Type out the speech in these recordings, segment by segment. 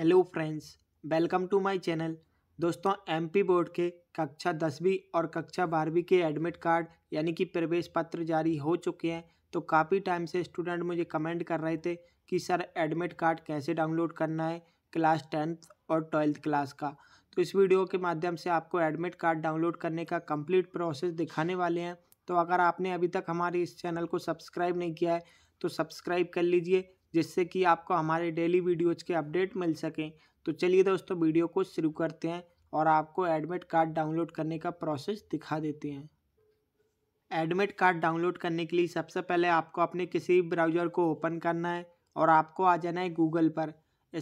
hello friends welcome to my channel दोस्तों MP board के कक्षा दसवीं और कक्षा बारहवीं के एडमिट कार्ड यानी कि प्रवेश पत्र जारी हो चुके हैं तो काफ़ी टाइम से स्टूडेंट मुझे कमेंट कर रहे थे कि सर एडमिट कार्ड कैसे डाउनलोड करना है क्लास टेंथ और ट्वेल्थ क्लास का तो इस वीडियो के माध्यम से आपको एडमिट कार्ड डाउनलोड करने का कम्प्लीट प्रोसेस दिखाने वाले हैं तो अगर आपने अभी तक हमारे इस चैनल को सब्सक्राइब नहीं किया है तो सब्सक्राइब कर लीजिए जिससे कि आपको हमारे डेली वीडियोज़ के अपडेट मिल सकें तो चलिए दोस्तों वीडियो को शुरू करते हैं और आपको एडमिट कार्ड डाउनलोड करने का प्रोसेस दिखा देते हैं एडमिट कार्ड डाउनलोड करने के लिए सबसे पहले आपको अपने किसी ब्राउज़र को ओपन करना है और आपको आ जाना है गूगल पर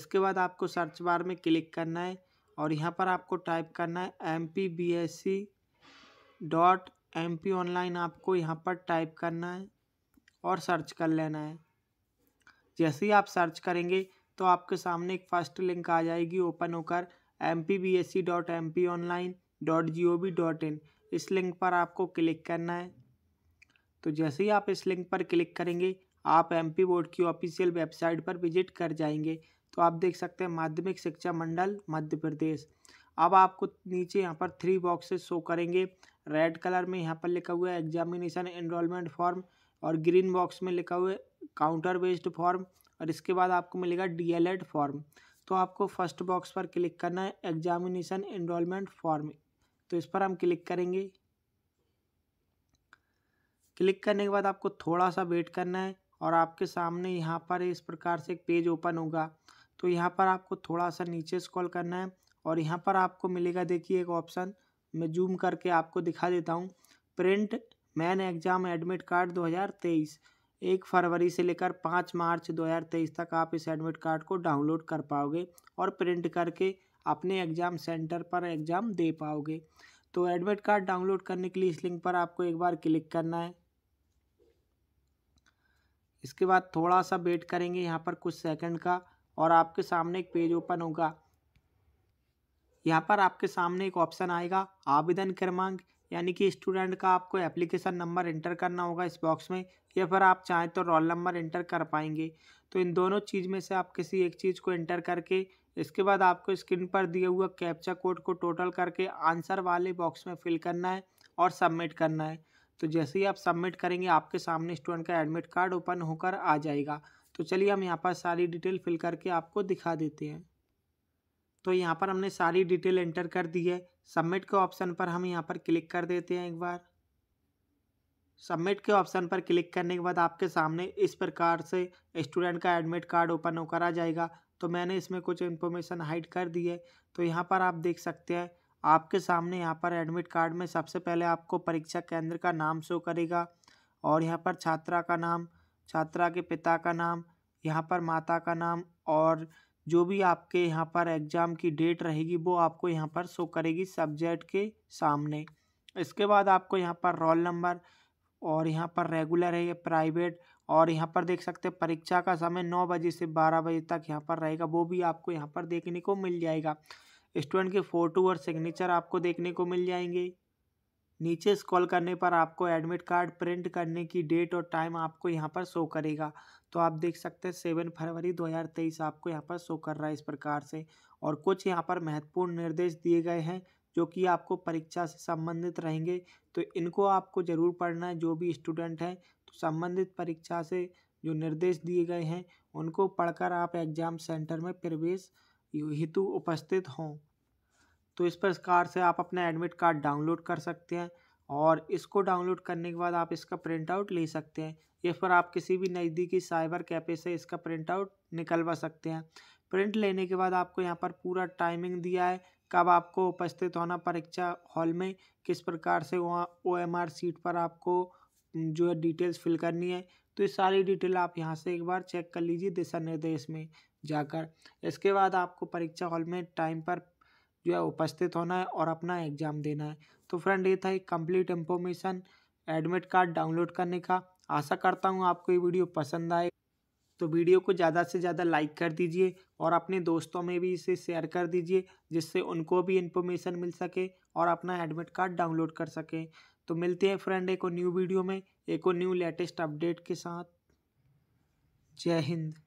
इसके बाद आपको सर्च बार में क्लिक करना है और यहाँ पर आपको टाइप करना है M P B S C dot M P online आपको यहाँ पर टाइप करना है और सर्च कर लेना है जैसे ही आप सर्च करेंगे तो आपके सामने एक फर्स्ट लिंक आ जाएगी ओपन होकर M P B S C dot M P online dot G O V dot in इस लिंक पर आपको क्लिक करना है तो जैसे ही आप इस लिंक पर क्लिक करेंगे आप एम पी बोर्ड की ऑफिशियल वेबसाइट पर विजिट कर जाएंगे तो आप देख सकते हैं माध्यमिक शिक्षा मंडल मध्य प्रदेश अब आपको नीचे यहाँ पर थ्री बॉक्सेस शो करेंगे रेड कलर में यहाँ पर लिखा हुआ है एग्जामिनेशन एनरोलमेंट फॉर्म और ग्रीन बॉक्स में लिखा हुआ है काउंटर बेस्ड फॉर्म और इसके बाद आपको मिलेगा डीएलएड फॉर्म तो आपको फर्स्ट बॉक्स पर क्लिक करना है एग्जामिनेशन एनरोलमेंट फॉर्म तो इस पर हम क्लिक करेंगे क्लिक करने के बाद आपको थोड़ा सा वेट करना है और आपके सामने यहाँ पर इस प्रकार से एक पेज ओपन होगा तो यहाँ पर आपको थोड़ा सा नीचे स्क्रॉल करना है और यहाँ पर आपको मिलेगा देखिए एक ऑप्शन मैं जूम करके आपको दिखा देता हूँ print main exam admit card तेईस एक फरवरी से लेकर पाँच मार्च 2023 तक आप इस एडमिट कार्ड को डाउनलोड कर पाओगे और प्रिंट करके अपने एग्ज़ाम सेंटर पर एग्ज़ाम दे पाओगे तो एडमिट कार्ड डाउनलोड करने के लिए इस लिंक पर आपको एक बार क्लिक करना है इसके बाद थोड़ा सा वेट करेंगे यहाँ पर कुछ सेकंड का और आपके सामने एक पेज ओपन होगा यहाँ पर आपके सामने एक ऑप्शन आएगा आवेदन क्रमांक यानी कि स्टूडेंट का आपको एप्लीकेशन नंबर इंटर करना होगा इस बॉक्स में या फिर आप चाहें तो रोल नंबर इंटर कर पाएंगे तो इन दोनों चीज़ में से आप किसी एक चीज़ को इंटर करके इसके बाद आपको स्क्रीन पर दिया हुआ कैप्चा कोड को टोटल करके आंसर वाले बॉक्स में फिल करना है और सबमिट करना है तो जैसे ही आप सबमिट करेंगे आपके सामने स्टूडेंट का एडमिट कार्ड ओपन होकर आ जाएगा तो चलिए हम यहाँ पर सारी डिटेल फिल करके आपको दिखा देते हैं तो यहाँ पर हमने सारी डिटेल एंटर कर दी है सबमिट के ऑप्शन पर हम यहाँ पर क्लिक कर देते हैं एक बार सबमिट के ऑप्शन पर क्लिक करने के बाद आपके सामने इस प्रकार से स्टूडेंट का एडमिट कार्ड ओपन होकर आ जाएगा तो मैंने इसमें कुछ इन्फॉर्मेशन हाइड कर दी है तो यहाँ पर आप देख सकते हैं आपके सामने यहाँ पर एडमिट कार्ड में सबसे पहले आपको परीक्षा केंद्र का नाम शो करेगा और यहाँ पर छात्रा का नाम छात्रा के पिता का नाम यहाँ पर माता का नाम और जो भी आपके यहाँ पर एग्ज़ाम की डेट रहेगी वो आपको यहाँ पर शो करेगी सब्जेक्ट के सामने इसके बाद आपको यहाँ पर रोल नंबर और यहाँ पर रेगुलर है ये प्राइवेट और यहाँ पर देख सकते हैं परीक्षा का समय नौ बजे से बारह बजे तक यहाँ पर रहेगा वो भी आपको यहाँ पर देखने को मिल जाएगा स्टूडेंट के फ़ोटो और सिग्नेचर आपको देखने को मिल जाएंगे नीचे स्क्रॉल करने पर आपको एडमिट कार्ड प्रिंट करने की डेट और टाइम आपको यहाँ पर शो करेगा तो आप देख सकते हैं सेवन फरवरी 2023 आपको यहाँ पर शो कर रहा है इस प्रकार से और कुछ यहाँ पर महत्वपूर्ण निर्देश दिए गए हैं जो कि आपको परीक्षा से संबंधित रहेंगे तो इनको आपको ज़रूर पढ़ना है जो भी स्टूडेंट हैं तो संबंधित परीक्षा से जो निर्देश दिए गए हैं उनको पढ़कर आप एग्ज़ाम सेंटर में प्रवेश हेतु उपस्थित हों तो इस प्रकार से आप अपना एडमिट कार्ड डाउनलोड कर सकते हैं और इसको डाउनलोड करने के बाद आप इसका प्रिंट आउट ले सकते हैं इस पर आप किसी भी नज़दीकी साइबर कैफ़े से इसका प्रिंट आउट निकलवा सकते हैं प्रिंट लेने के बाद आपको यहाँ पर पूरा टाइमिंग दिया है कब आपको उपस्थित होना परीक्षा हॉल में किस प्रकार से वहाँ ओ एम आर सीट पर आपको जो है डिटेल्स फिल करनी है तो ये सारी डिटेल आप यहाँ से एक बार चेक कर लीजिए दिशा निर्देश में जाकर इसके बाद आपको परीक्षा हॉल में टाइम पर जो है उपस्थित होना है और अपना एग्ज़ाम देना है तो फ्रेंड ये था एक complete information admit card download करने का आशा करता हूँ आपको ये वीडियो पसंद आए तो वीडियो को ज़्यादा से ज़्यादा लाइक कर दीजिए और अपने दोस्तों में भी इसे शेयर कर दीजिए जिससे उनको भी इन्फॉर्मेशन मिल सके और अपना एडमिट कार्ड डाउनलोड कर सकें तो मिलते हैं फ्रेंड एक और न्यू वीडियो में एक और न्यू लेटेस्ट अपडेट के साथ जय हिंद